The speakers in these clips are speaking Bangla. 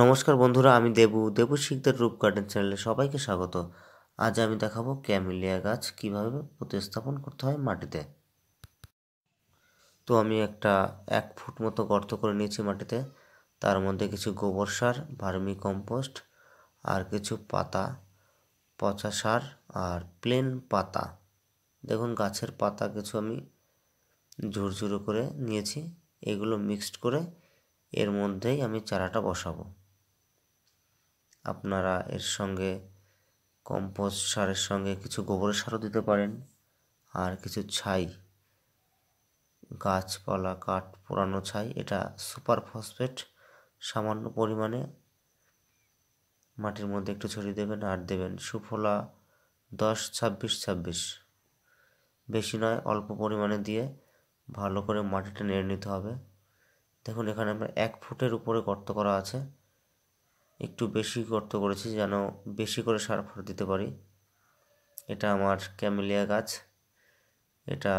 নমস্কার বন্ধুরা আমি দেবু দেবু শিখদের রূপ গার্ডেন চ্যানেলে সবাইকে স্বাগত আজ আমি দেখাবো ক্যামিলিয়া গাছ কিভাবে প্রতিস্থাপন করতে হয় মাটিতে তো আমি একটা এক ফুট মতো গর্ত করে নিয়েছি মাটিতে তার মধ্যে কিছু গোবর সার ভার্মি কম্পোস্ট আর কিছু পাতা পচা সার আর প্লেন পাতা দেখুন গাছের পাতা কিছু আমি ঝুরঝুরো করে নিয়েছি এগুলো মিক্সড করে এর মধ্যেই আমি চারাটা বসাবো আপনারা এর সঙ্গে কম্পোস্ট সারের সঙ্গে কিছু গোবরের সারও দিতে পারেন আর কিছু ছাই গাছপালা কাঠ পোড়ানো ছাই এটা সুপার ফসফেট সামান্য পরিমাণে মাটির মধ্যে একটু ছড়িয়ে দেবেন আর দেবেন সুফলা দশ ছাব্বিশ ছাব্বিশ বেশি নয় অল্প পরিমাণে দিয়ে ভালো করে মাটিটা নেড়ে নিতে হবে দেখুন এখানে আমরা এক ফুটের উপরে গর্ত করা আছে একটু বেশি গর্ত করেছি যেন বেশি করে সার ফার দিতে পারি এটা আমার ক্যামেলিয়া গাছ এটা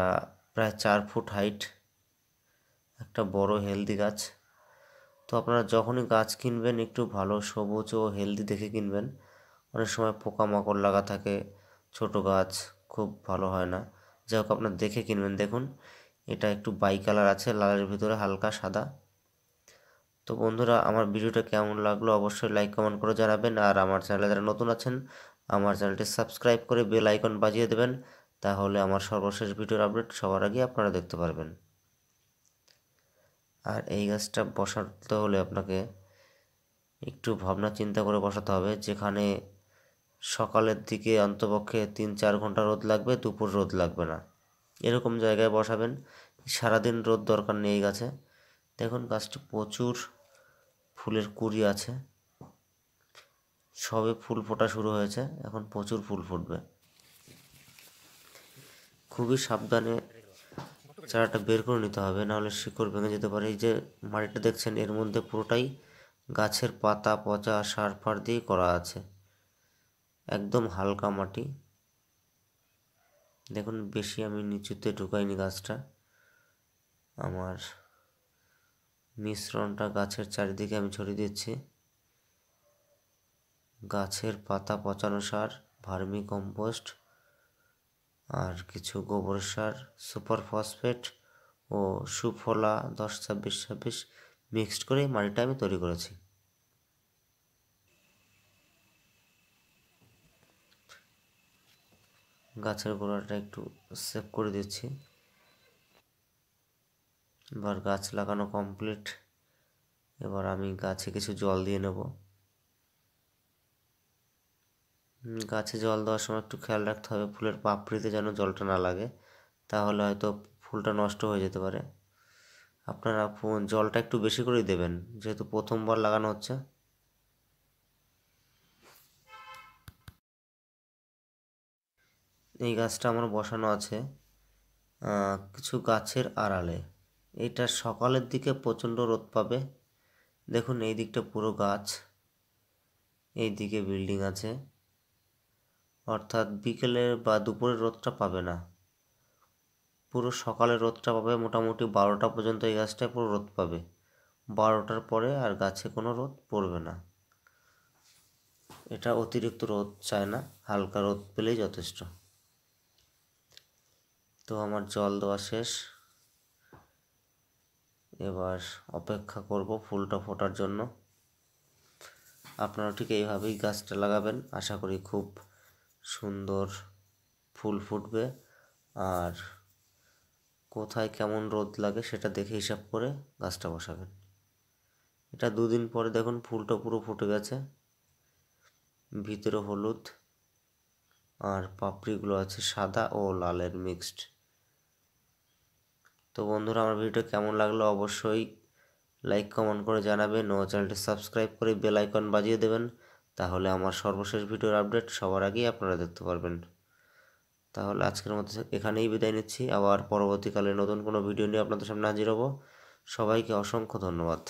প্রায় চার ফুট হাইট একটা বড় হেলদি গাছ তো আপনারা যখনই গাছ কিনবেন একটু ভালো সবুজ ও হেলদি দেখে কিনবেন অনেক সময় পোকামাকড় লাগা থাকে ছোট গাছ খুব ভালো হয় না যাই হোক আপনার দেখে কিনবেন দেখুন এটা একটু বাই কালার আছে লালের ভিতরে হালকা সাদা তো বন্ধুরা আমার ভিডিওটা কেমন লাগলো অবশ্যই লাইক কমেন্ট করে জানাবেন আর আমার চ্যানেলে যারা নতুন আছেন আমার চ্যানেলটি সাবস্ক্রাইব করে বেল আইকন বাজিয়ে দেবেন তাহলে আমার সর্বশেষ ভিডিওর আপডেট সবার আগে আপনারা দেখতে পারবেন আর এই গাছটা বসাতে হলে আপনাকে একটু ভাবনা চিন্তা করে বসাতে হবে যেখানে সকালের দিকে অন্তপক্ষে তিন চার ঘন্টা রোদ লাগবে দুপুর রোদ লাগবে না এরকম জায়গায় বসাবেন সারাদিন রোদ দরকার নেই গাছে দেখুন গাছটি প্রচুর ফুলের কুড়ি আছে সবে ফুল ফোটা শুরু হয়েছে এখন প্রচুর ফুল ফুটবে খুবই সাবধানে চারাটা বের করে নিতে হবে নাহলে শিকড় ভেঙে যেতে পারে এই যে মাটিটা দেখছেন এর মধ্যে পুরোটাই গাছের পাতা পচা সার ফার দিয়ে করা আছে একদম হালকা মাটি দেখুন বেশি আমি নিচুতে ঢুকাইনি গাছটা আমার মিশ্রণটা গাছের চারিদিকে আমি ছড়িয়ে দিচ্ছি গাছের পাতা পচানো সার ভার্মি কম্পোস্ট আর কিছু গোবর সার সুপার ফসফেট ও সুফলা দশ ছাব্বিশ ছাব্বিশ মিক্সড করে মাটিটা আমি তৈরি করেছি গাছের গোড়াটা একটু সেভ করে দিচ্ছি এবার গাছ লাগানো কমপ্লিট এবার আমি গাছে কিছু জল দিয়ে নেব গাছে জল দেওয়ার সময় একটু খেয়াল রাখতে হবে ফুলের পাপড়িতে যেন জলটা না লাগে তাহলে হয়তো ফুলটা নষ্ট হয়ে যেতে পারে আপনারা জলটা একটু বেশি করেই দেবেন যেহেতু প্রথমবার লাগানো হচ্ছে এই গাছটা আমার বসানো আছে কিছু গাছের আড়ালে এটা সকালের দিকে প্রচণ্ড রোদ পাবে দেখুন এই দিকটা পুরো গাছ এই দিকে বিল্ডিং আছে অর্থাৎ বিকেলে বা দুপুরের রোদটা পাবে না পুরো সকালে রোদটা পাবে মোটামুটি বারোটা পর্যন্ত এই গাছটায় পুরো রোদ পাবে বারোটার পরে আর গাছে কোনো রোদ পড়বে না এটা অতিরিক্ত রোদ চায় না হালকা রোদ পেলেই যথেষ্ট তো আমার জল দেওয়া শেষ এবার অপেক্ষা করব ফুলটা ফোটার জন্য আপনারা ঠিক এইভাবেই গাছটা লাগাবেন আশা করি খুব সুন্দর ফুল ফুটবে আর কোথায় কেমন রোদ লাগে সেটা দেখে হিসাব করে গাছটা বসাবেন এটা দুদিন পরে দেখুন ফুলটা পুরো ফুটে গেছে ভিতরে হলুদ আর পাপড়িগুলো আছে সাদা ও লালের মিক্সড তো বন্ধুরা আমার ভিডিও কেমন লাগলো অবশ্যই লাইক কমেন্ট করে জানাবেন ও চ্যানেলটি সাবস্ক্রাইব করে বেল আইকন বাজিয়ে দেবেন তাহলে আমার সর্বশেষ ভিডিওর আপডেট সবার আগেই আপনারা দেখতে পারবেন তাহলে আজকের মতো এখানেই বিদায় নিচ্ছি আবার পরবর্তীকালে নতুন কোনো ভিডিও নিয়ে আপনাদের সামনে হাজির হব সবাইকে অসংখ্য ধন্যবাদ